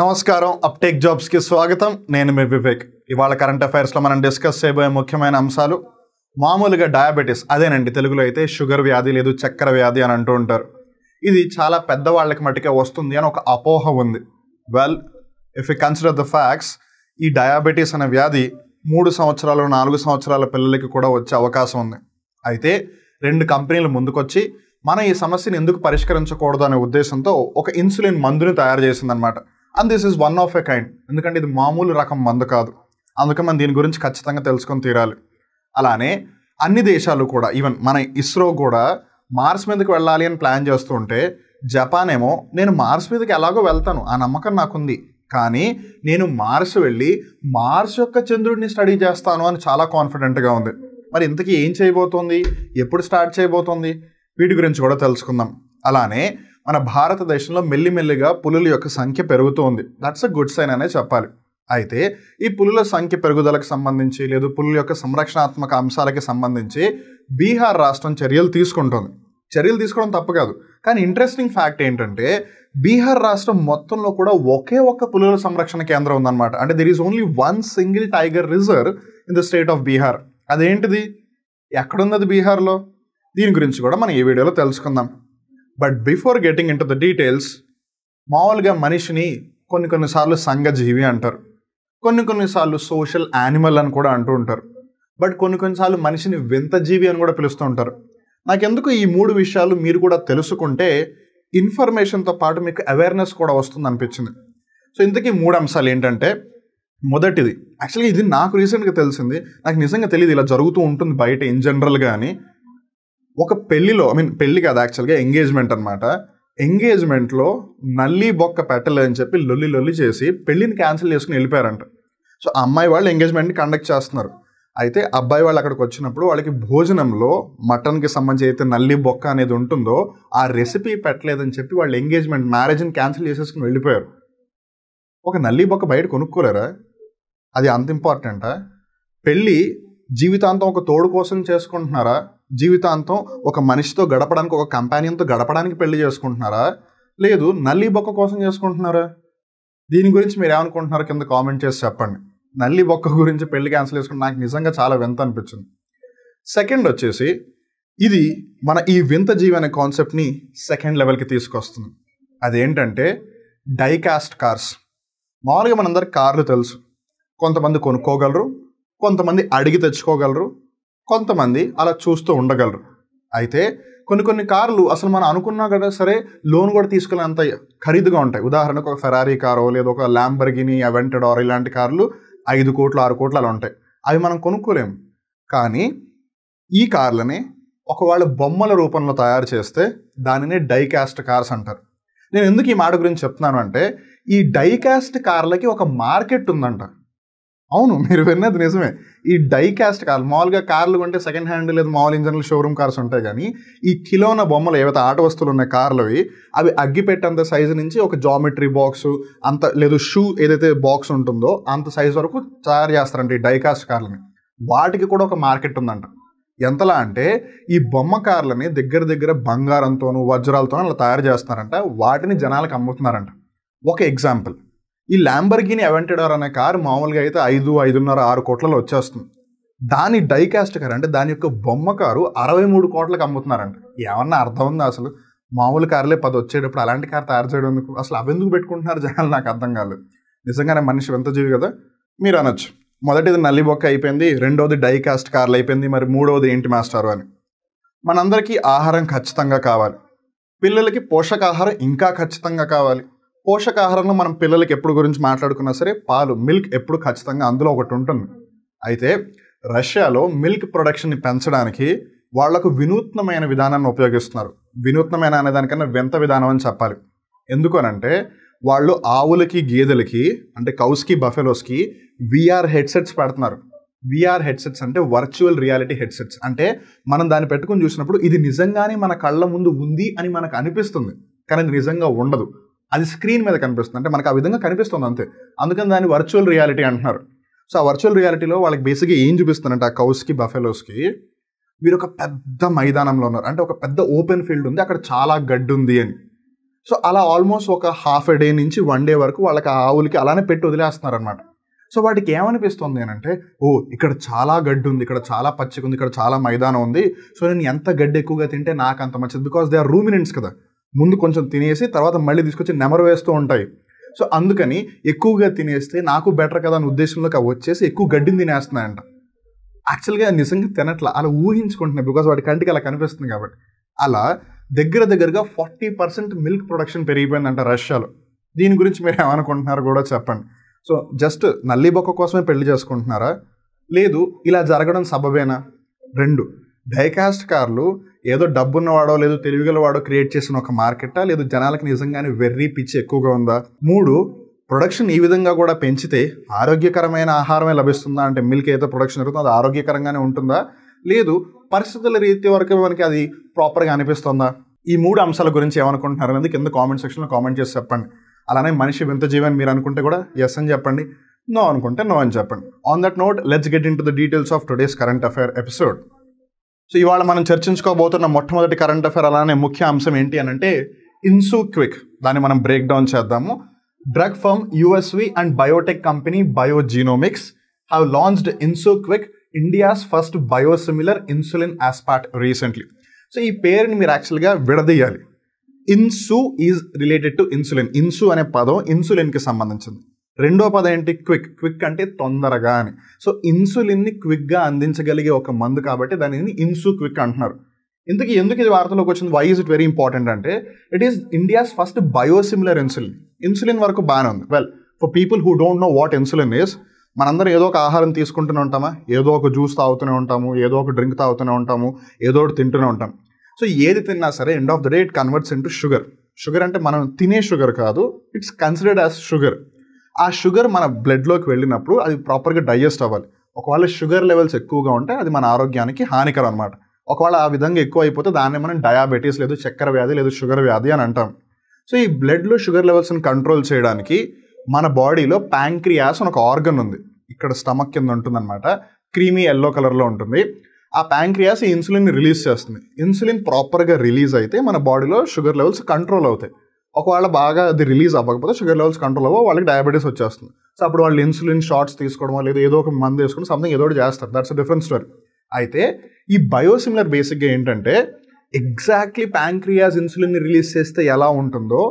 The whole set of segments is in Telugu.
నమస్కారం అప్టేక్ జాబ్స్కి స్వాగతం నేను మీ వివేక్ ఇవాళ కరెంట్ అఫైర్స్లో మనం డిస్కస్ చేయబోయే ముఖ్యమైన అంశాలు మామూలుగా డయాబెటీస్ అదేనండి తెలుగులో అయితే షుగర్ వ్యాధి లేదు చక్కెర వ్యాధి అని అంటూ ఉంటారు ఇది చాలా పెద్దవాళ్ళకి మటుకే వస్తుంది అని ఒక అపోహ ఉంది well if you consider the facts ఈ డయాబెటీస్ అనే వ్యాధి మూడు సంవత్సరాలు నాలుగు సంవత్సరాల పిల్లలకి కూడా వచ్చే అవకాశం ఉంది అయితే రెండు కంపెనీలు ముందుకొచ్చి మనం ఈ సమస్యను ఎందుకు పరిష్కరించకూడదు అనే ఉద్దేశంతో ఒక ఇన్సులిన్ మందుని తయారు చేసిందనమాట and this is one of a kind ఎందుకంటే ఇది మామూలు రకం మందు కాదు అందుకే మనం దీని గురించి ఖచ్చితంగా తెలుసుకొని తీరాలి అలానే అన్ని దేశాలు కూడా ఈవెన్ మన ఇస్రో కూడా మార్స్ మీదకి వెళ్ళాలి అని ప్లాన్ చేస్తుంటే జపాన్ ఏమో నేను మార్స్ మీదకి ఎలాగో వెళ్తాను ఆ నమ్మకం నాకుంది కానీ నేను మార్స్ వెళ్ళి మార్స్ యొక్క చంద్రుడిని స్టడీ చేస్తాను అని చాలా కాన్ఫిడెంట్గా ఉంది మరి ఇంతకీ ఏం చేయబోతోంది ఎప్పుడు స్టార్ట్ చేయబోతోంది వీటి గురించి కూడా తెలుసుకుందాం అలానే మన భారతదేశంలో మెల్లిమెల్లిగా పులుల యొక్క సంఖ్య పెరుగుతోంది దట్స్ అ గుడ్ సైన్ అనే చెప్పాలి అయితే ఈ పులుల సంఖ్య పెరుగుదలకు సంబంధించి లేదు పులుల యొక్క సంరక్షణాత్మక అంశాలకి సంబంధించి బీహార్ రాష్ట్రం చర్యలు తీసుకుంటుంది చర్యలు తీసుకోవడం తప్పు కాదు కానీ ఇంట్రెస్టింగ్ ఫ్యాక్ట్ ఏంటంటే బీహార్ రాష్ట్రం మొత్తంలో కూడా ఒకే ఒక్క పులుల సంరక్షణ కేంద్రం ఉందన్నమాట అంటే there is only one single tiger reserve in the state of Bihar అదేంటిది ఎక్కడున్నది బీహార్లో దీని గురించి కూడా మనం ఈ వీడియోలో తెలుసుకుందాం but before getting into the details మామూలుగా మనిషిని కొన్ని కొన్నిసార్లు సంఘజీవి అంటారు కొన్ని కొన్నిసార్లు సోషల్ యానిమల్ అని కూడా అంటూ ఉంటారు బట్ కొన్ని కొన్నిసార్లు మనిషిని వింత జీవి అని కూడా పిలుస్తూ ఉంటారు నాకెందుకు ఈ మూడు విషయాలు మీరు కూడా తెలుసుకుంటే ఇన్ఫర్మేషన్తో పాటు మీకు అవేర్నెస్ కూడా వస్తుంది అనిపించింది సో ఇంతకీ మూడు అంశాలు ఏంటంటే మొదటిది యాక్చువల్గా ఇది నాకు రీసెంట్గా తెలిసింది నాకు నిజంగా తెలియదు ఇలా జరుగుతూ ఉంటుంది బయట ఇన్ జనరల్ కానీ ఒక పెళ్లిలో ఐ మీన్ పెళ్లి కాదు యాక్చువల్గా ఎంగేజ్మెంట్ అనమాట ఎంగేజ్మెంట్లో నల్లి బొక్క పెట్టలేదని చెప్పి లొల్లి లొల్లి చేసి పెళ్లిని క్యాన్సిల్ చేసుకుని వెళ్ళిపోయారంట సో అమ్మాయి వాళ్ళు ఎంగేజ్మెంట్ని కండక్ట్ చేస్తున్నారు అయితే అబ్బాయి వాళ్ళు అక్కడికి వచ్చినప్పుడు వాళ్ళకి భోజనంలో మటన్కి సంబంధించి అయితే నల్లి బొక్క అనేది ఉంటుందో ఆ రెసిపీ పెట్టలేదని చెప్పి వాళ్ళు ఎంగేజ్మెంట్ మ్యారేజ్ని క్యాన్సిల్ చేసేసుకుని వెళ్ళిపోయారు ఒక నల్లి బొక్క బయట కొనుక్కోలేరా అది అంత ఇంపార్టెంటా పెళ్ళి జీవితాంతం ఒక తోడు కోసం చేసుకుంటున్నారా జీవితాంతం ఒక మనిషితో గడపడానికి ఒక కంపానియన్తో గడపడానికి పెళ్లి చేసుకుంటున్నారా లేదు నల్లి బొక్క కోసం చేసుకుంటున్నారా దీని గురించి మీరు ఏమనుకుంటున్నారో కింద కామెంట్ చేసి చెప్పండి నల్లి బొక్క గురించి పెళ్లి క్యాన్సిల్ చేసుకుంటే నాకు నిజంగా చాలా వింత అనిపించింది సెకండ్ వచ్చేసి ఇది మన ఈ వింత జీవి అనే కాన్సెప్ట్ని సెకండ్ లెవెల్కి తీసుకొస్తుంది అదేంటంటే డైకాస్ట్ కార్స్ మామూలుగా మనందరికి కార్లు తెలుసు కొంతమంది కొనుక్కోగలరు కొంతమంది అడిగి తెచ్చుకోగలరు కొంతమంది అలా చూస్తూ ఉండగలరు అయితే కొన్ని కొన్ని కార్లు అసలు మనం అనుకున్నా కదా సరే లోన్ కూడా తీసుకునేంత ఖరీదుగా ఉంటాయి ఉదాహరణకు ఒక ఫెరారీ కారో లేదా ఒక ల్యాంబర్గిని అవెంటడార్ ఇలాంటి కార్లు ఐదు కోట్లు ఆరు కోట్లు అలా ఉంటాయి అవి మనం కొనుక్కోలేము కానీ ఈ కార్లని ఒకవేళ బొమ్మల రూపంలో తయారు చేస్తే దానినే డైకాస్ట్ కార్స్ అంటారు నేను ఎందుకు ఈ మాట గురించి చెప్తున్నాను అంటే ఈ డైకాస్ట్ కార్లకి ఒక మార్కెట్ ఉందంట అవును మీరు విన్నది నిజమే ఈ డైకాస్ట్ కార్లు మామూలుగా కార్లు కొంటే సెకండ్ హ్యాండ్ లేదు మామూలు ఇంజన్లు షోరూమ్ కార్స్ ఉంటాయి కానీ ఈ కిలోన బొమ్మలు ఏవైతే ఆట వస్తువులు ఉన్నాయి కార్లు అవి అగ్గిపెట్టేంత సైజు నుంచి ఒక జామెట్రీ బాక్స్ అంత లేదు షూ ఏదైతే బాక్స్ ఉంటుందో అంత సైజు వరకు తయారు చేస్తారంట ఈ డైకాస్ట్ కార్లని వాటికి కూడా ఒక మార్కెట్ ఉందంట ఎంతలా అంటే ఈ బొమ్మ కార్లని దగ్గర దగ్గర బంగారంతోనూ వజ్రాలతోనూ అలా తయారు చేస్తున్నారంట వాటిని జనాలకు అమ్ముతున్నారంట ఒక ఎగ్జాంపుల్ ఈ ల్యాంబర్గిని అవెంటెడర్ అనే కార్ మామూలుగా అయితే ఐదు ఐదున్నర ఆరు కోట్లలో వచ్చేస్తుంది దాని డైకాస్ట్ కార్ అంటే దాని యొక్క బొమ్మ కారు అరవై మూడు కోట్లకు అమ్ముతున్నారంట ఏమన్నా అర్థం ఉందా అసలు మామూలు కార్లే పది వచ్చేటప్పుడు అలాంటి కార్ తయారు చేయడం ఎందుకు అసలు ఎందుకు పెట్టుకుంటున్నారు జనాలు నాకు అర్థం కాలేదు నిజంగానే మనిషి ఎంత జీవి కదా మీరు అనొచ్చు మొదటిది నల్లిబొక్క అయిపోయింది రెండోది డైకాస్ట్ కార్లు అయిపోయింది మరి మూడోది ఏంటి మాస్టారు అని మనందరికీ ఆహారం ఖచ్చితంగా కావాలి పిల్లలకి పోషకాహారం ఇంకా ఖచ్చితంగా కావాలి పోషకాహారంలో మనం పిల్లలకి ఎప్పుడు గురించి మాట్లాడుకున్నా సరే పాలు మిల్క్ ఎప్పుడు ఖచ్చితంగా అందులో ఒకటి ఉంటుంది అయితే రష్యాలో మిల్క్ ప్రొడక్షన్ని పెంచడానికి వాళ్లకు వినూత్నమైన విధానాన్ని ఉపయోగిస్తున్నారు వినూత్నమైన అనే దానికన్నా వింత విధానం అని చెప్పాలి ఎందుకనంటే వాళ్ళు ఆవులకి గేదెలకి అంటే కౌస్కి బఫెలోస్కి విఆర్ హెడ్సెట్స్ పెడుతున్నారు విఆర్ హెడ్సెట్స్ అంటే వర్చువల్ రియాలిటీ హెడ్సెట్స్ అంటే మనం దాన్ని పెట్టుకుని చూసినప్పుడు ఇది నిజంగానే మన కళ్ళ ముందు ఉంది అని మనకు అనిపిస్తుంది కానీ నిజంగా ఉండదు అది స్క్రీన్ మీద కనిపిస్తుంది అంటే మనకు ఆ విధంగా కనిపిస్తుంది అంతే అందుకని దాన్ని వర్చువల్ రియాలిటీ అంటున్నారు సో ఆ వర్చువల్ రియాలిటీలో వాళ్ళకి బేసిక్గా ఏం చూపిస్తారంటే ఆ కౌస్కి బఫెలోస్కి మీరు ఒక పెద్ద మైదానంలో ఉన్నారు అంటే ఒక పెద్ద ఓపెన్ ఫీల్డ్ ఉంది అక్కడ చాలా గడ్డి ఉంది అని సో అలా ఆల్మోస్ట్ ఒక హాఫ్ ఎ డే నుంచి వన్ డే వరకు వాళ్ళకి ఆ ఆవులకి అలానే పెట్టి వదిలేస్తున్నారు అనమాట సో వాటికి ఏమనిపిస్తుంది అంటే ఓ ఇక్కడ చాలా గడ్డి ఉంది ఇక్కడ చాలా పచ్చిక ఉంది ఇక్కడ చాలా మైదానం ఉంది సో నేను ఎంత గడ్డి ఎక్కువగా తింటే నాకు అంత మంచిది బికాస్ దే ఆర్ రూమినెంట్స్ కదా ముందు కొంచెం తినేసి తర్వాత మళ్ళీ తీసుకొచ్చి నెమరు వేస్తూ ఉంటాయి సో అందుకని ఎక్కువగా తినేస్తే నాకు బెటర్ కదా అనే ఉద్దేశంలోకి అవి వచ్చేసి ఎక్కువ గడ్డిని తినేస్తున్నాయంట యాక్చువల్గా నిజంగా తినట్లా అలా ఊహించుకుంటున్నాయి బికాస్ వాటి కంటికి అలా కనిపిస్తుంది కాబట్టి అలా దగ్గర దగ్గరగా ఫార్టీ పర్సెంట్ మిల్క్ ప్రొడక్షన్ పెరిగిపోయిందంట రష్యాలో దీని గురించి మీరు ఏమనుకుంటున్నారు కూడా చెప్పండి సో జస్ట్ నల్లి బొక్క కోసమే పెళ్లి చేసుకుంటున్నారా లేదు ఇలా జరగడం సబబేనా రెండు డైకాస్ట్ కార్లు ఏదో డబ్బున్నవాడో తెలివిగల వాడో క్రియేట్ చేసిన ఒక మార్కెటా లేదు జనాలకు నిజంగానే వెర్రీ పిచ్చి ఎక్కువగా ఉందా మూడు ప్రొడక్షన్ ఈ విధంగా కూడా పెంచితే ఆరోగ్యకరమైన ఆహారమే లభిస్తుందా అంటే మిల్క్ ఏదో ప్రొడక్షన్ జరుగుతుందో అది ఆరోగ్యకరంగానే ఉంటుందా లేదు పరిస్థితుల రీతి వరకు మనకి అది ప్రాపర్గా అనిపిస్తుందా ఈ మూడు అంశాల గురించి ఏమనుకుంటున్నారు అనేది కింద కామెంట్ సెక్షన్లో కామెంట్ చేసి చెప్పండి అలానే మనిషి వింత జీవని మీరు అనుకుంటే కూడా ఎస్ అని చెప్పండి నో అనుకుంటే నో అని చెప్పండి on that note let's get into the details of today's current affair episode so ఇవాళ మనం చర్చించుకోబోతున్న మొట్టమొదటి కరెంట్ అఫేర్ అలానే ముఖ్య అంశం ఏంటి అని అంటే ఇన్సూక్విక్ దాన్ని మనం బ్రేక్ డౌన్ చేద్దాము drug firm USV and biotech company Biogenomics have launched Insuquick India's first biosimilar insulin aspart recently so ఈ పేరుని మీరు యాక్చువల్గా విడదీయాలి insu is related to insulin insu అనే పదం ఇన్సులిన్కి సంబంధించింది రెండో పదం ఏంటి క్విక్ క్విక్ అంటే తొందరగా అని సో ఇన్సులిన్ని క్విక్గా అందించగలిగే ఒక మందు కాబట్టి దానిని ఇన్సు క్విక్ అంటున్నారు ఇందుకు ఎందుకు ఇది వార్తలోకి వచ్చింది why is it very important అంటే it is India's first biosimilar insulin insulin వరకు బాగానే ఉంది well for people who don't know what insulin is మనందరం ఏదో ఒక ఆహారం తీసుకుంటూనే ఉంటామా ఏదో ఒక జ్యూస్ తాగుతూనే ఉంటాము ఏదో ఒక డ్రింక్ తాగుతూనే ఉంటాము ఏదో ఒకటి తింటూనే ఉంటాం సో ఏది తిన్నా సరే end of the day it converts into sugar sugar అంటే మనం తినే షుగర్ కాదు ఇట్స్ కన్సిడర్డ్ యాజ్ షుగర్ ఆ షుగర్ మన బ్లడ్లోకి వెళ్ళినప్పుడు అది ప్రాపర్గా డైజెస్ట్ అవ్వాలి ఒకవేళ షుగర్ లెవెల్స్ ఎక్కువగా ఉంటే అది మన ఆరోగ్యానికి హానికరం అనమాట ఒకవేళ ఆ విధంగా ఎక్కువ అయిపోతే దాన్ని మనం డయాబెటీస్ లేదు చక్కెర వ్యాధి లేదు షుగర్ వ్యాధి అని అంటాం సో ఈ బ్లడ్లో షుగర్ లెవెల్స్ని కంట్రోల్ చేయడానికి మన బాడీలో ప్యాంక్రియాస్ అని ఒక ఆర్గన్ ఉంది ఇక్కడ స్టమక్ కింద ఉంటుందన్నమాట క్రీమీ ఎల్లో కలర్లో ఉంటుంది ఆ ప్యాంక్రియాస్ ఇన్సులిన్ రిలీజ్ చేస్తుంది ఇన్సులిన్ ప్రాపర్గా రిలీజ్ అయితే మన బాడీలో షుగర్ లెవెల్స్ కంట్రోల్ అవుతాయి ఒకవేళ బాగా అది రిలీజ్ అవ్వకపోతే షుగర్ లెవెల్స్ కంట్రోల్ అవ్వ వాళ్ళకి డయాబెటీస్ వచ్చేస్తుంది సో అప్పుడు వాళ్ళు ఇన్సులిన్ షార్ట్స్ తీసుకోవడం లేదా ఏదో ఒక మందు వేసుకుని సంథింగ్ ఏదో ఒకటి చేస్తారు దాట్స్ డిఫరెంట్ స్టోరీ అయితే ఈ బయోసిమిలర్ బేసిక్గా ఏంటంటే ఎగ్జాక్ట్లీ ప్యాంక్రియాస్ ఇన్సులిన్ని రిలీజ్ చేస్తే ఎలా ఉంటుందో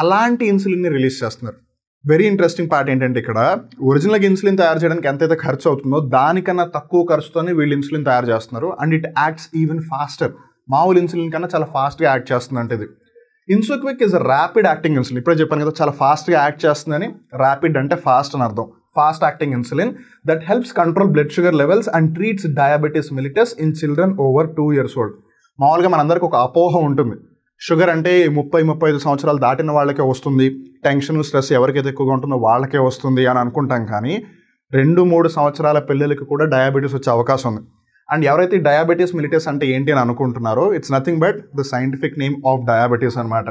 అలాంటి ఇన్సులిన్ని రిలీజ్ చేస్తున్నారు వెరీ ఇంట్రెస్టింగ్ పార్ట్ ఏంటంటే ఇక్కడ ఒరిజినల్గా ఇన్సులిన్ తయారు చేయడానికి ఎంతైతే ఖర్చు అవుతుందో దానికన్నా తక్కువ ఖర్చుతోనే వీళ్ళు ఇన్సులిన్ తయారు చేస్తున్నారు and it acts even faster మామూలు ఇన్సులిన్ కన్నా చాలా ఫాస్ట్గా యాక్ట్ చేస్తుంది అంటే ఇది Insuquick is rapid acting insulin ఇప్పుడే చెప్పాను కదా చాలా ఫాస్ట్గా యాక్ట్ చేస్తుందని ర్యాపిడ్ అంటే ఫాస్ట్ అని అర్థం fast acting insulin that helps control blood sugar levels and treats diabetes mellitus in children over two years old మామూలుగా మనందరికీ ఒక అపోహ ఉంటుంది షుగర్ అంటే ముప్పై ముప్పై ఐదు సంవత్సరాలు దాటిన వాళ్ళకే వస్తుంది టెన్షన్ స్ట్రెస్ ఎవరికైతే ఎక్కువగా ఉంటుందో వాళ్ళకే వస్తుంది అని అనుకుంటాం కానీ రెండు మూడు సంవత్సరాల పిల్లలకి కూడా డయాబెటీస్ వచ్చే అవకాశం ఉంది అండ్ ఎవరైతే డయాబెటీస్ మిలిటస్ అంటే ఏంటి అని అనుకుంటున్నారో it's nothing but the scientific name of diabetes అనమాట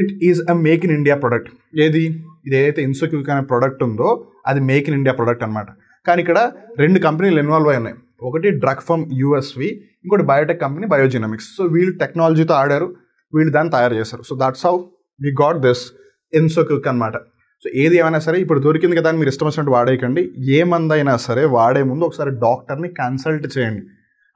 it is a make in India product ఏది ఇది ఏదైతే ఇన్సోక్యూక్ అనే ప్రొడక్ట్ ఉందో అది మేక్ ఇన్ ఇండియా ప్రొడక్ట్ అనమాట కానీ ఇక్కడ రెండు కంపెనీలు ఇన్వాల్వ్ అయి ఉన్నాయి ఒకటి డ్రగ్ ఫర్మ్ యూఎస్వి ఇంకోటి బయోటెక్ కంపెనీ బయోజినమిక్స్ సో వీళ్ళు టెక్నాలజీతో ఆడారు వీళ్ళు దాన్ని తయారు చేశారు so that's how we got this Insuquick అనమాట సో ఏది ఏమైనా సరే ఇప్పుడు దొరికింది కదా అని మీరు ఇష్టం వచ్చినట్టు వాడేయకండి ఏ మందైనా సరే వాడే ముందు ఒకసారి డాక్టర్ని కన్సల్ట్ చేయండి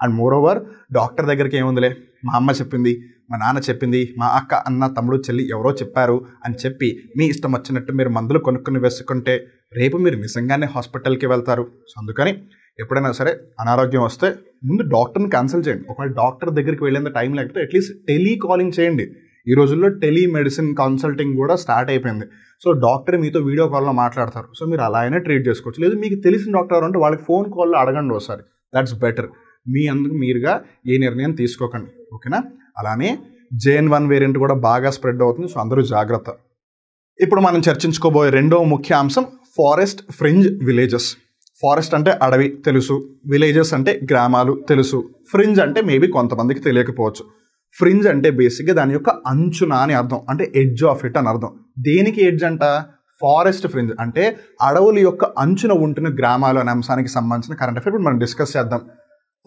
అండ్ మోర్ ఓవర్ డాక్టర్ దగ్గరికి ఏముందిలే మా అమ్మ చెప్పింది మా నాన్న చెప్పింది మా అక్క అన్న తమ్ముడు చెల్లి ఎవరో చెప్పారు అని చెప్పి మీ ఇష్టం వచ్చినట్టు మీరు మందులు కొనుక్కుని వేసుకుంటే రేపు మీరు నిజంగానే హాస్పిటల్కి వెళ్తారు సో అందుకని ఎప్పుడైనా సరే అనారోగ్యం వస్తే ముందు డాక్టర్ని కన్సల్ట్ చేయండి ఒకవేళ డాక్టర్ దగ్గరికి వెళ్ళేంత టైం లేకపోతే అట్లీస్ట్ టెలికాలింగ్ చేయండి ఈ రోజుల్లో టెలిమెడిసిన్ కన్సల్టింగ్ కూడా స్టార్ట్ అయిపోయింది సో డాక్టర్ మీతో వీడియో కాల్లో మాట్లాడతారు సో మీరు అలాగే ట్రీట్ చేసుకోవచ్చు లేదు మీకు తెలిసిన డాక్టర్ అంటే వాళ్ళకి ఫోన్ కాల్లో అడగండి ఒకసారి దట్స్ బెటర్ మీ అందుకు మీరుగా ఏ నిర్ణయం తీసుకోకండి ఓకేనా అలానే జేఎన్ వన్ వేరియంట్ కూడా బాగా స్ప్రెడ్ అవుతుంది సో అందరూ జాగ్రత్త ఇప్పుడు మనం చర్చించుకోబోయే రెండో ముఖ్య అంశం ఫారెస్ట్ ఫ్రింజ్ విలేజెస్ ఫారెస్ట్ అంటే అడవి తెలుసు విలేజెస్ అంటే గ్రామాలు తెలుసు ఫ్రింజ్ అంటే మేబీ కొంతమందికి తెలియకపోవచ్చు ఫ్రింజ్ అంటే బేసిక్గా దాని యొక్క అంచున అని అర్థం అంటే ఎడ్జ్ ఆఫ్ ఇట్ అని అర్థం దేనికి ఎడ్జ్ అంట ఫారెస్ట్ ఫ్రింజ్ అంటే అడవుల యొక్క అంచున ఉంటున్న గ్రామాలు అనే అంశానికి సంబంధించిన కరెంట్ అఫేర్ మనం డిస్కస్ చేద్దాం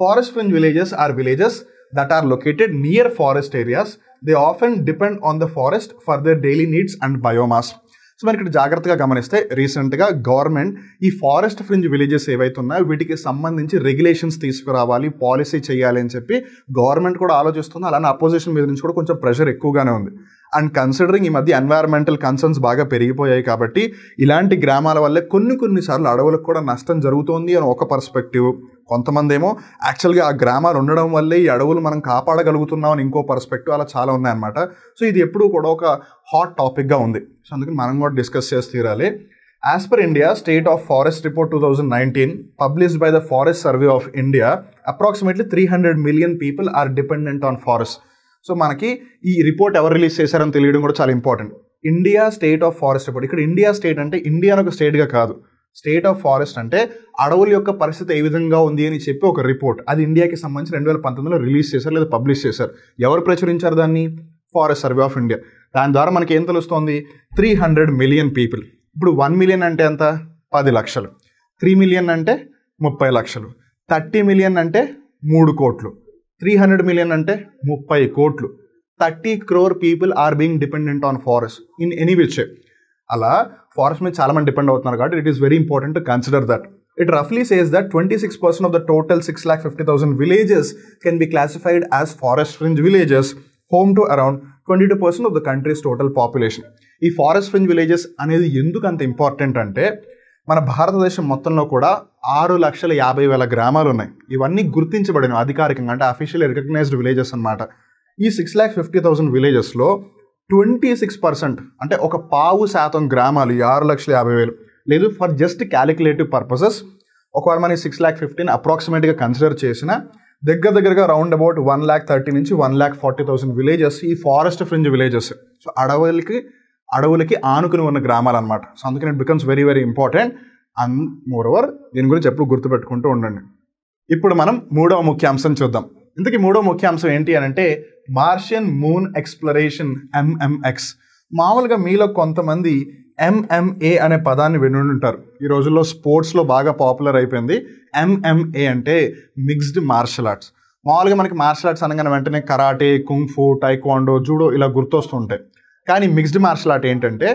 forest fringe villages are villages that are located near forest areas they often depend on the forest for their daily needs and biomass so మనం ఇక్కడ జాగ్రత్తగా గమనిస్తే రీసెంట్గా గవర్నమెంట్ ఈ ఫారెస్ట్ ఫ్రింజ్ విలేజెస్ ఏవైతే ఉన్నాయో వీటికి సంబంధించి రెగ్యులేషన్స్ తీసుకురావాలి పాలసీ చేయాలి అని చెప్పి గవర్నమెంట్ కూడా ఆలోచిస్తుంది అలానే అపోజిషన్ మీద నుంచి కూడా కొంచెం ప్రెషర్ ఎక్కువగానే ఉంది అండ్ కన్సిడరింగ్ ఈ మధ్య ఎన్వైరన్మెంటల్ కన్సర్న్స్ బాగా పెరిగిపోయాయి కాబట్టి ఇలాంటి గ్రామాల వల్లే కొన్ని కొన్నిసార్లు అడవులకు కూడా నష్టం జరుగుతోంది అని ఒక పర్స్పెక్టివ్ కొంతమంది ఏమో యాక్చువల్గా ఆ గ్రామాలు ఉండడం వల్లే ఈ అడవులు మనం కాపాడగలుగుతున్నాం అని ఇంకో పర్స్పెక్టివ్ అలా చాలా ఉన్నాయన్నమాట సో ఇది ఎప్పుడూ కూడా ఒక హాట్ టాపిక్గా ఉంది సో అందుకని మనం కూడా డిస్కస్ చేసి తీరాలి as per India state of forest report two thousand nineteen published by the forest survey of India approximately three hundred million people are dependent on forest so మనకి ఈ రిపోర్ట్ ఎవరు రిలీజ్ చేశారని తెలియడం కూడా చాలా important India state of forest report ఇక్కడ ఇండియా స్టేట్ అంటే ఇండియా ఒక స్టేట్గా కాదు స్టేట్ ఆఫ్ ఫారెస్ట్ అంటే అడవుల యొక్క పరిస్థితి ఏ విధంగా ఉంది అని చెప్పి ఒక రిపోర్ట్ అది ఇండియాకి సంబంధించి రెండు వేల పంతొమ్మిదిలో రిలీజ్ చేశారు లేదా పబ్లిష్ చేశారు ఎవరు ప్రచురించారు దాన్ని ఫారెస్ట్ సర్వే ఆఫ్ ఇండియా దాని ద్వారా మనకి ఏం తెలుస్తోంది త్రీ హండ్రెడ్ మిలియన్ పీపుల్ ఇప్పుడు వన్ మిలియన్ అంటే ఎంత పది లక్షలు త్రీ మిలియన్ అంటే ముప్పై లక్షలు థర్టీ మిలియన్ అంటే మూడు కోట్లు త్రీ హండ్రెడ్ మిలియన్ అంటే ముప్పై కోట్లు thirty crore people are being dependent on forest in any which అలా ఫారెస్ట్ మీద చాలా మంది డిపెండ్ అవుతున్నారు కాబట్టి it is very important to consider that it రఫ్లీ says that twenty six percent of the total six lakh fifty thousand villages can be classified as forest fringe villages home to around twenty two percent of the country's total population ఈ ఫారెస్ట్ ఫ్రింజ్ విలేజెస్ అనేది ఎందుకు అంత ఇంపార్టెంట్ అంటే మన భారతదేశం మొత్తంలో కూడా ఆరు లక్షల యాభై వేల గ్రామాలు ఉన్నాయి ఇవన్నీ గుర్తించబడిన అధికారికంగా అంటే అఫీషియల్ రికగ్నైజ్డ్ విలేజెస్ అనమాట ఈ సిక్స్ ల్యాక్ ఫిఫ్టీ థౌసండ్ విలేజెస్లో ట్వంటీ సిక్స్ పర్సెంట్ అంటే ఒక పావు శాతం గ్రామాలు ఆరు లక్షల యాభై వేలు లేదు ఫర్ జస్ట్ క్యాలిక్యులేటివ్ పర్పసెస్ ఒకవేళ మనం సిక్స్ ల్యాక్ ఫిఫ్టీన్ అప్రాక్సిమేట్గా కన్సిడర్ చేసిన దగ్గర దగ్గరగా round about one lakh thirty నుంచి one lakh forty thousand villages ఈ ఫారెస్ట్ ఫ్రింజ్ విలేజెస్ సో అడవులకి అడవులకి ఆనుకుని ఉన్న గ్రామాలు అనమాట సో అందుకని it becomes very very important and more over దీని గురించి ఎప్పుడు గుర్తుపెట్టుకుంటూ ఉండండి ఇప్పుడు మనం మూడవ ముఖ్యాంశం చూద్దాం ఇంతకీ మూడో ముఖ్యాంశం ఏంటి అని అంటే మార్షియన్ మూన్ ఎక్స్ప్లరేషన్ ఎంఎంఎక్స్ మామూలుగా మీలో కొంతమంది ఎంఎంఏ అనే పదాన్ని ఉంటారు ఈ రోజుల్లో స్పోర్ట్స్లో బాగా పాపులర్ అయిపోయింది ఎంఎంఏ అంటే మిక్స్డ్ మార్షల్ ఆర్ట్స్ మామూలుగా మనకి మార్షల్ ఆర్ట్స్ అనగానే వెంటనే కరాటే కుంగ్ఫూ టైక్వాండో జూడో ఇలా గుర్తొస్తుంటాయి కానీ మిక్స్డ్ మార్షల్ ఆర్ట్ ఏంటంటే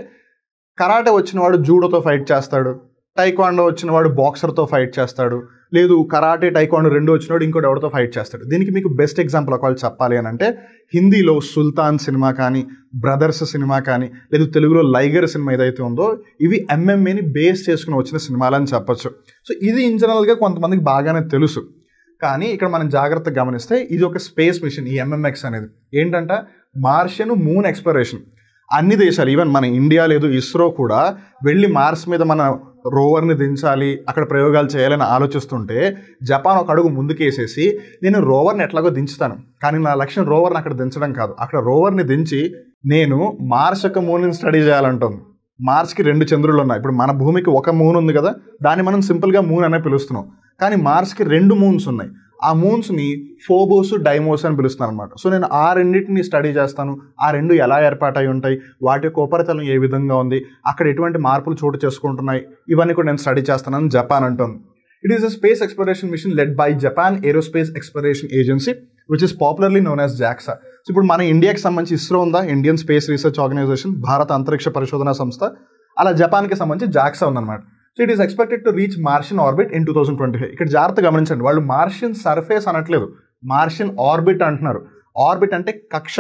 కరాటే వచ్చినవాడు జూడోతో ఫైట్ చేస్తాడు టైక్వాండో వచ్చినవాడు బాక్సర్తో ఫైట్ చేస్తాడు లేదు కరాటే టైకాండ్ రెండు వచ్చినాడు ఇంకోటి ఎవరితో ఫైట్ చేస్తాడు దీనికి మీకు బెస్ట్ ఎగ్జాంపుల్ ఒకవేళ చెప్పాలి అని అంటే హిందీలో సుల్తాన్ సినిమా కానీ బ్రదర్స్ సినిమా కానీ లేదు తెలుగులో లైగర్ సినిమా ఏదైతే ఉందో ఇవి ఎంఎంఏని బేస్ చేసుకుని వచ్చిన సినిమాలు అని చెప్పచ్చు సో ఇది ఇన్ జనరల్గా కొంతమందికి బాగానే తెలుసు కానీ ఇక్కడ మనం జాగ్రత్తగా గమనిస్తే ఇది ఒక స్పేస్ మిషన్ ఈ ఎంఎంఎక్స్ అనేది ఏంటంటే మార్షియన్ మూన్ ఎక్స్ప్లోరేషన్ అన్ని దేశాలు ఈవెన్ మన ఇండియా లేదు ఇస్రో కూడా వెళ్ళి మార్స్ మీద మన రోవర్ని దించాలి అక్కడ ప్రయోగాలు చేయాలని ఆలోచిస్తుంటే జపాన్ ఒక అడుగు ముందుకేసేసి నేను రోవర్ని ఎట్లాగో దించుతాను కానీ నా లక్ష్యం రోవర్ని అక్కడ దించడం కాదు అక్కడ రోవర్ని దించి నేను మార్స్ యొక్క మూన్ని స్టడీ చేయాలంటుంది మార్స్కి రెండు చంద్రులు ఉన్నాయి ఇప్పుడు మన భూమికి ఒక మూన్ ఉంది కదా దాన్ని మనం సింపుల్గా మూన్ అనే పిలుస్తున్నాం కానీ మార్స్కి రెండు మూన్స్ ఉన్నాయి ఆ మూన్స్ని ఫోబోస్ డైమోస్ అని పిలుస్తున్నారు అనమాట సో నేను ఆ రెండింటిని స్టడీ చేస్తాను ఆ రెండు ఎలా ఏర్పాటై ఉంటాయి వాటి యొక్క ఉపరితలం ఏ విధంగా ఉంది అక్కడ ఎటువంటి మార్పులు చోటు చేసుకుంటున్నాయి ఇవన్నీ కూడా నేను స్టడీ చేస్తానని జపాన్ అంటుంది it is a space exploration mission led by Japan Aerospace Exploration Agency which is popularly known as JAXA so ఇప్పుడు మన ఇండియాకి సంబంధించి ఇస్రో ఉందా ఇండియన్ స్పేస్ రీసెర్చ్ ఆర్గనైజేషన్ భారత అంతరిక్ష పరిశోధన సంస్థ అలా జపాన్కి సంబంధించి జాక్సా ఉందన్నమాట so it is expected to reach Martian orbit in two thousand twenty five ఇక్కడ జాగ్రత్త గమనించండి వాళ్ళు మార్షియన్ సర్ఫేస్ అనట్లేదు మార్షియన్ ఆర్బిట్ అంటున్నారు ఆర్బిట్ అంటే కక్ష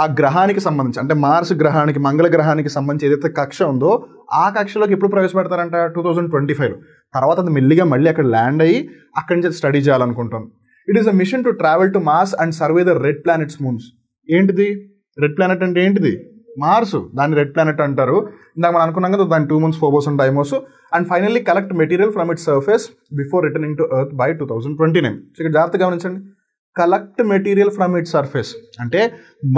ఆ గ్రహానికి సంబంధించి అంటే మార్స్ గ్రహానికి మంగళ గ్రహానికి సంబంధించి ఏదైతే కక్ష ఉందో ఆ కక్షలోకి ఎప్పుడు ప్రవేశపెడతారంట టూ థౌజండ్ ట్వంటీ ఫైవ్లో తర్వాత అది మెల్లిగా మళ్ళీ అక్కడ ల్యాండ్ అయ్యి అక్కడి నుంచి స్టడీ చేయాలనుకుంటాం it is a mission to travel to Mars and survey the red planet's moons ఏంటిది రెడ్ ప్లానెట్ అంటే ఏంటిది మార్స్ దాన్ని రెడ్ ప్లానెట్ అంటారు ఇందాక మనం అనుకున్నాం కదా దాని two months four percent Deimos and finally collect material from it surface before returning to Earth by two thousand twenty nine so ఇక్కడ జాగ్రత్త గమనించండి collect material from it surface అంటే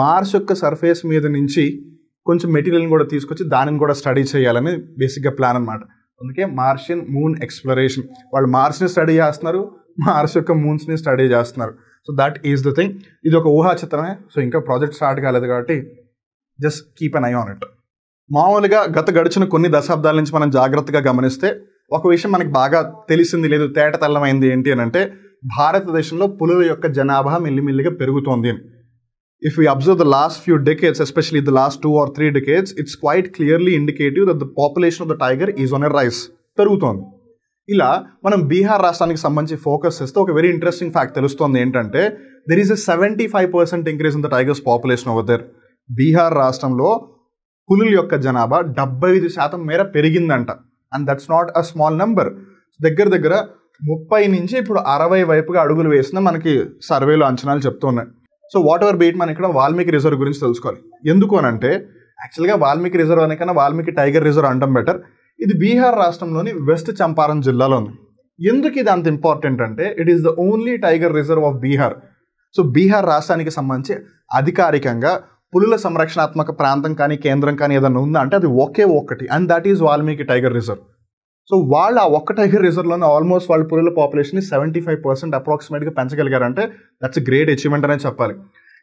మార్స్ యొక్క సర్ఫేస్ మీద నుంచి కొంచెం మెటీరియల్ని కూడా తీసుకొచ్చి దానిని కూడా స్టడీ చేయాలని బేసిక్గా ప్లాన్ అనమాట అందుకే మార్షియన్ మూన్ ఎక్స్ప్లరేషన్ వాళ్ళు మార్స్ని స్టడీ చేస్తున్నారు మార్స్ యొక్క మూన్స్ని స్టడీ చేస్తున్నారు so that is the thing ఇది ఒక చిత్రమే సో ఇంకా ప్రాజెక్ట్ స్టార్ట్ కాలేదు కాబట్టి just keep an eye on it మామూలుగా గత గడిచిన కొన్ని దశాబ్దాల నుంచి మనం జాగ్రత్తగా గమనిస్తే ఒక విషయం మనకి బాగా తెలిసింది లేదు తేటతల్లమైంది ఏంటి అని అంటే భారతదేశంలో పులుల యొక్క జనాభా మెల్లిమెల్లిగా పెరుగుతోంది అని if you observe the last few decades especially the last two or three decades it's quite clearly indicative that the population of the tiger is on a rise పెరుగుతోంది ఇలా మనం బీహార్ రాష్ట్రానికి సంబంధించి ఫోకస్ చేస్తే ఒక వెరీ ఇంట్రెస్టింగ్ ఫ్యాక్ట్ తెలుస్తుంది ఏంటంటే there is a seventy five percent increase in the tigers population over there Bihar రాష్ట్రంలో పులుల యొక్క జనాభా డెబ్బై ఐదు శాతం మేర పెరిగిందంట and that's not a small number దగ్గర దగ్గర ముప్పై నుంచి ఇప్పుడు అరవై వైపుగా అడుగులు వేసిన మనకి సర్వేలో అంచనాలు చెప్తున్నాయి సో వాట్ ఎవర్ బీట్ మనం ఇక్కడ వాల్మీకి రిజర్వ్ గురించి తెలుసుకోవాలి ఎందుకు అని అంటే యాక్చువల్గా వాల్మీకి రిజర్వ్ అనేకన్నా వాల్మీకి టైగర్ రిజర్వ్ అనడం బెటర్ ఇది బీహార్ రాష్ట్రంలోని వెస్ట్ చంపారన్ జిల్లాలో ఉంది ఎందుకు ఇది అంత ఇంపార్టెంట్ అంటే it is the only tiger reserve of Bihar so Bihar రాష్ట్రానికి సంబంధించి అధికారికంగా పులుల సంరక్షణాత్మక ప్రాంతం కానీ కేంద్రం కానీ ఏదైనా ఉందా అంటే అది ఒకే ఒక్కటి and that is Valmiki tiger reserve so వాళ్ళు ఆ ఒక్క టైగర్ రిజర్వ్లోనే ఆల్మోస్ట్ వాళ్ళ పులుల పాపులేషన్ సెవెంటీ ఫైవ్ పర్సెంట్ అప్రాక్సిమేట్గా పెంచగలిగారంటే దట్స్ గ్రేట్ అచీవ్మెంట్ అనే చెప్పాలి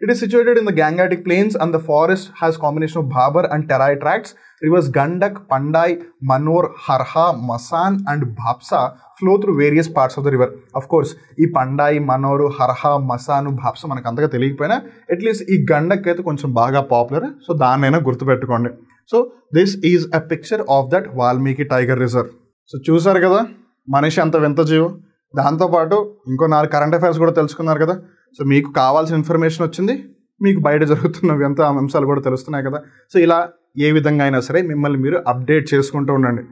It is situated in the Gangatic Plains and the forest has combination of Babar and Terai tracts. Rivers Gandak, Pandai, Manor, Harha, Masan and Bhapsa flow through various parts of the river. Of course, ఈ పండాయి మనోరు హర్హ మసాను భాప్స మనకు అంతగా తెలియకపోయినా అట్లీస్ట్ ఈ గండక్ అయితే కొంచెం బాగా పాపులర్ సో దాన్నైనా గుర్తుపెట్టుకోండి so this is a picture of that Valmiki tiger reserve so చూసారు కదా మనిషి అంత వింత జీవం దాంతోపాటు ఇంకో నాలుగు కరెంట్ అఫైర్స్ కూడా తెలుసుకున్నారు కదా సో మీకు కావాల్సిన ఇన్ఫర్మేషన్ వచ్చింది మీకు బయట జరుగుతున్నవి అంతా అంశాలు కూడా తెలుస్తున్నాయి కదా సో ఇలా ఏ విధంగా అయినా సరే మిమ్మల్ని మీరు అప్డేట్ చేసుకుంటూ ఉండండి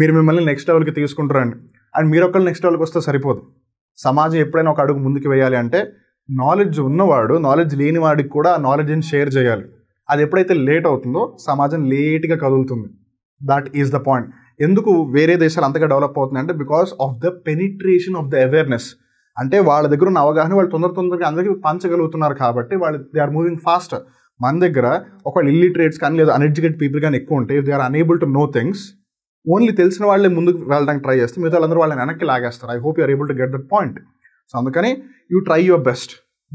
మీరు మిమ్మల్ని నెక్స్ట్ లెవెల్కి తీసుకుంటారండి అండ్ మీరు ఒకళ్ళు నెక్స్ట్ లెవెల్కి వస్తే సరిపోదు సమాజం ఎప్పుడైనా ఒక అడుగు ముందుకు వేయాలి అంటే నాలెడ్జ్ ఉన్నవాడు నాలెడ్జ్ లేని వాడికి కూడా ఆ నాలెడ్జ్ని షేర్ చేయాలి అది ఎప్పుడైతే లేట్ అవుతుందో సమాజం లేట్గా కదులుతుంది దట్ ఈస్ ద పాయింట్ ఎందుకు వేరే దేశాలు అంతగా డెవలప్ అవుతుంది అంటే because of the penetration of the awareness అంటే వాళ్ళ దగ్గర ఉన్న అవగాహన వాళ్ళు తొందర తొందరగా అందరికీ పంచగలుగుతున్నారు కాబట్టి వాళ్ళు దే ఆర్ మూవింగ్ ఫాస్ట్ మన దగ్గర ఒకవేళ ఇల్లిటరేట్స్ కానీ లేదా అన్ఎడ్యుకేటెడ్ పీపుల్ కానీ ఎక్కువ ఉంటే they are unable to know things only తెలిసిన వాళ్ళే ముందుకు వెళ్ళడానికి ట్రై చేస్తే మిగతా వాళ్ళందరూ వాళ్ళని వెనక్కి లాగేస్తారు I hope you're able to get that point so అందుకని యూ ట్రై యువర్ బెస్ట్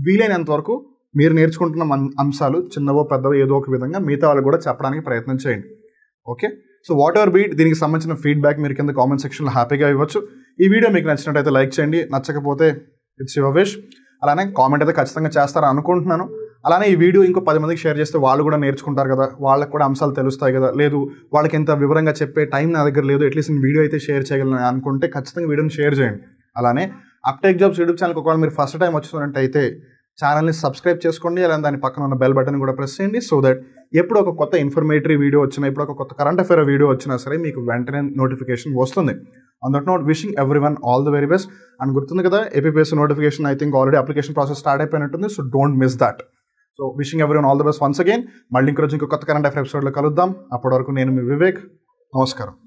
వీలైనంతవరకు మీరు నేర్చుకుంటున్న అంశాలు చిన్నవో పెద్దవో ఏదో ఒక విధంగా మిగతా వాళ్ళు కూడా చెప్పడానికి ప్రయత్నం చేయండి okay so whatever beat దీనికి సంబంధించిన ఫీడ్బ్యాక్ మీరు కింద కామెంట్ సెక్షన్లో హ్యాపీగా ఇవ్వచ్చు ఈ వీడియో మీకు నచ్చినట్టయితే లైక్ చేయండి నచ్చకపోతే ఇట్స్ యువర్ విష్ అలానే కామెంట్ అయితే ఖచ్చితంగా చేస్తారని అనుకుంటున్నాను అలానే ఈ వీడియో ఇంకో పది మందికి షేర్ చేస్తే వాళ్ళు కూడా నేర్చుకుంటారు కదా వాళ్ళకి కూడా అంశాలు తెలుస్తాయి కదా లేదు వాళ్ళకి ఎంత వివరంగా చెప్పే టైం నా దగ్గర లేదు అట్లీస్ట్ నేను వీడియో అయితే షేర్ చేయగలను అనుకుంటే ఖచ్చితంగా వీడియోని షేర్ చేయండి అలానే అప్టేక్ జాబ్స్ యూట్యూబ్ ఛానల్కి ఒకవేళ మీరు ఫస్ట్ టైం వచ్చినట్టయితే ఛానల్ని సబ్స్క్రైబ్ చేసుకోండి అలానే దాని పక్కన ఉన్న బెల్ బటన్ కూడా ప్రెస్ చేయండి సో దట్ ఎప్పుడు ఒక కొత్త ఇన్ఫర్మేటరీ వీడియో వచ్చినా ఇప్పుడు ఒక కొత్త కరెంట్ అఫేర్ వీడియో వచ్చినా సరే మీకు వెంటనే నోటిఫికేషన్ వస్తుంది on that note wishing every one all the very best and గుర్తుంది కదా APS notification I think already application process start అయిపోయినట్టుంది so don't miss that so wishing every one all the best once again మళ్ళీ రోజు ఇంకొక కొత్త కరెంట్ ఎఫ్ ఎపిసోడ్లో కలుద్దాం అప్పటి వరకు నేను మీ వివేక్ నమస్కారం